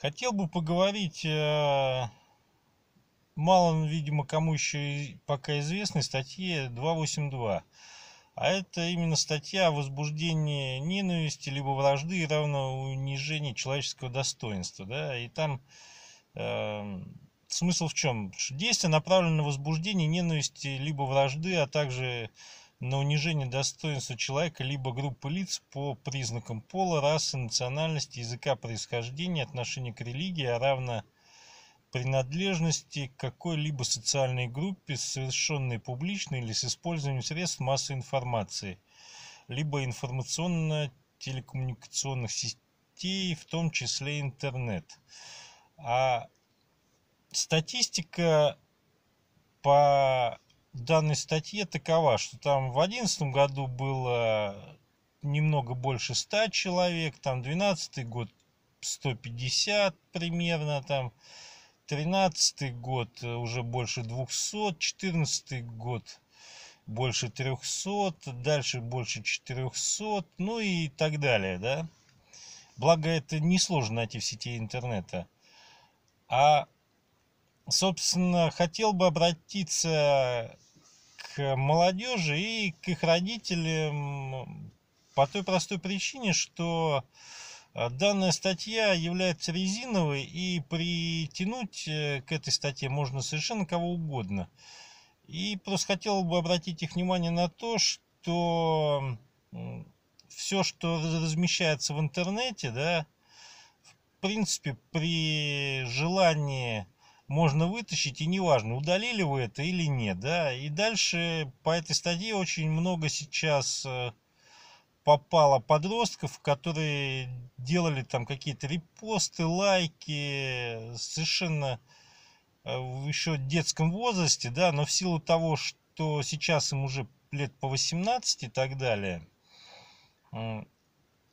Хотел бы поговорить, э, мало, видимо, кому еще пока известной статье 282. А это именно статья о возбуждении ненависти, либо вражды и равно унижении человеческого достоинства. Да? И там э, смысл в чем? Действие направлено на возбуждение ненависти, либо вражды, а также на унижение достоинства человека либо группы лиц по признакам пола, расы, национальности, языка происхождения, отношения к религии, а равно принадлежности к какой-либо социальной группе, совершенной публично или с использованием средств массовой информации, либо информационно-телекоммуникационных сетей, в том числе интернет. А статистика по в данной статье такова, что там в 2011 году было немного больше 100 человек, там 12 год 150 примерно, там 13 год э, уже больше 200, 14 год больше 300, дальше больше 400, ну и так далее, да. Благо это несложно найти в сети интернета. А Собственно, хотел бы обратиться к молодежи и к их родителям по той простой причине, что э, данная статья является резиновой, и притянуть э, к этой статье можно совершенно кого угодно. И просто хотел бы обратить их внимание на то, что все, что размещается в интернете, да, в принципе, при желании можно вытащить, и неважно, удалили вы это или нет, да, и дальше по этой статье очень много сейчас э, попало подростков, которые делали там какие-то репосты, лайки, э, совершенно э, в еще детском возрасте, да, но в силу того, что сейчас им уже лет по 18 и так далее,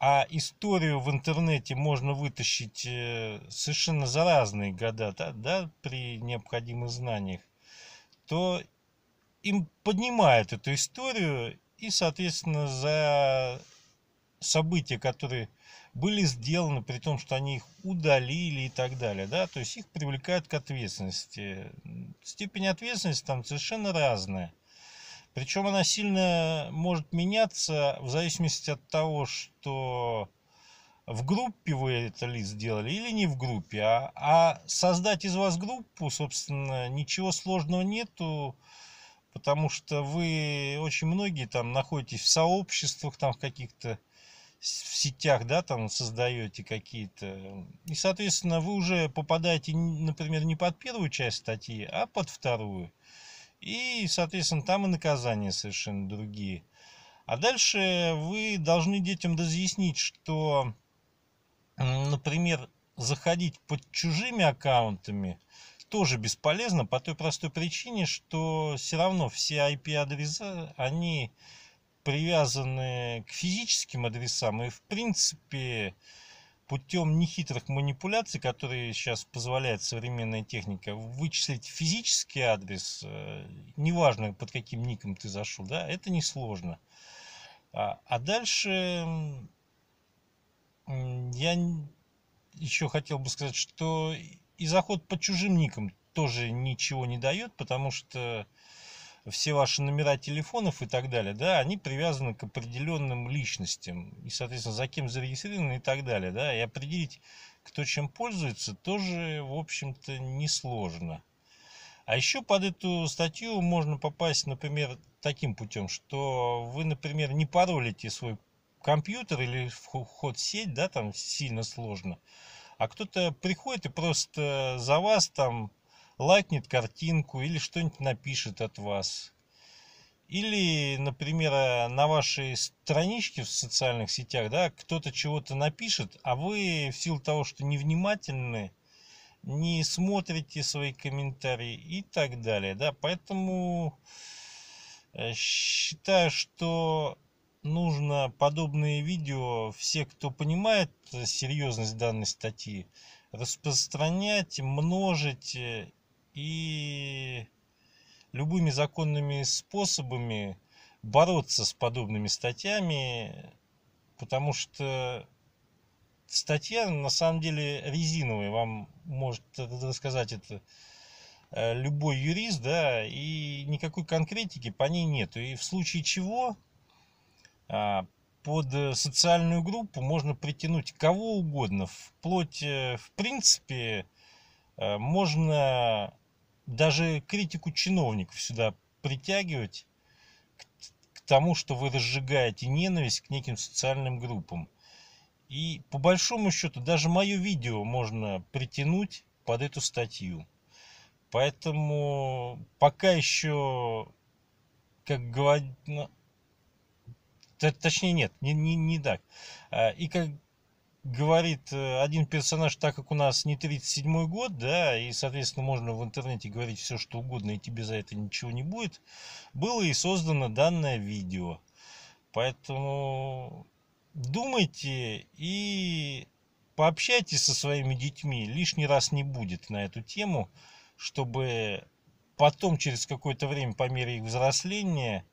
а историю в интернете можно вытащить э, совершенно за разные года, да, да, при необходимых знаниях, то им поднимают эту историю и, соответственно, за события, которые были сделаны, при том, что они их удалили и так далее, да, то есть их привлекают к ответственности. Степень ответственности там совершенно разная. Причем она сильно может меняться в зависимости от того, что в группе вы это лист сделали или не в группе. А, а создать из вас группу, собственно, ничего сложного нету, потому что вы очень многие там находитесь в сообществах, там в каких-то в сетях, да, там создаете какие-то. И, соответственно, вы уже попадаете, например, не под первую часть статьи, а под вторую. И, соответственно, там и наказания совершенно другие. А дальше вы должны детям разъяснить, что, например, заходить под чужими аккаунтами тоже бесполезно по той простой причине, что все равно все IP-адреса, они привязаны к физическим адресам и, в принципе, путем нехитрых манипуляций, которые сейчас позволяет современная техника, вычислить физический адрес, э, неважно под каким ником ты зашел, да, это несложно. А, а дальше я еще хотел бы сказать, что и заход под чужим ником тоже ничего не дает, потому что все ваши номера телефонов и так далее, да, они привязаны к определенным личностям. И, соответственно, за кем зарегистрированы и так далее, да. И определить, кто чем пользуется, тоже, в общем-то, несложно. А еще под эту статью можно попасть, например, таким путем, что вы, например, не паролите свой компьютер или вход в сеть, да, там сильно сложно. А кто-то приходит и просто за вас там лайкнет картинку или что-нибудь напишет от вас. Или, например, на вашей страничке в социальных сетях, да, кто-то чего-то напишет, а вы в силу того, что невнимательны, не смотрите свои комментарии и так далее, да, поэтому э, считаю, что нужно подобные видео, все, кто понимает серьезность данной статьи, распространять, множить э, и любыми законными способами бороться с подобными статьями, потому что статья на самом деле резиновая, вам может рассказать это э, любой юрист, да, и никакой конкретики по ней нету. И в случае чего а, под социальную группу можно притянуть кого угодно, вплоть, э, в принципе, э, можно даже критику чиновников сюда притягивать к, к тому, что вы разжигаете ненависть к неким социальным группам. И по большому счету даже мое видео можно притянуть под эту статью. Поэтому пока еще, как говорить, ну, точнее нет, не, не, не так. А, и как, говорит э, один персонаж, так как у нас не 37-й год, да, и, соответственно, можно в интернете говорить все, что угодно, и тебе за это ничего не будет, было и создано данное видео. Поэтому думайте и пообщайтесь со своими детьми, лишний раз не будет на эту тему, чтобы потом, через какое-то время, по мере их взросления,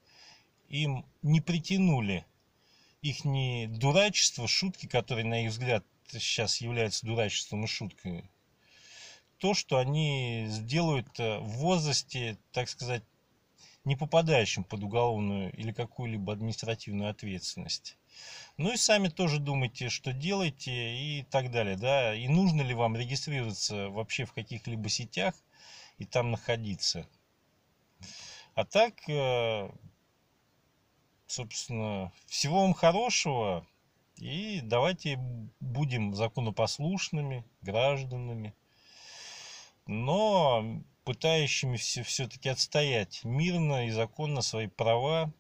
им не притянули их не дурачество, шутки, которые, на их взгляд, сейчас являются дурачеством и шутками, то, что они сделают э, в возрасте, так сказать, не попадающим под уголовную или какую-либо административную ответственность. Ну и сами тоже думайте, что делаете и так далее. Да? И нужно ли вам регистрироваться вообще в каких-либо сетях и там находиться. А так, э, собственно, всего вам хорошего. И давайте будем законопослушными гражданами, но пытающимися все-таки отстоять мирно и законно свои права,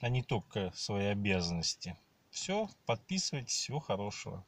а не только свои обязанности. Все, подписывайтесь, всего хорошего.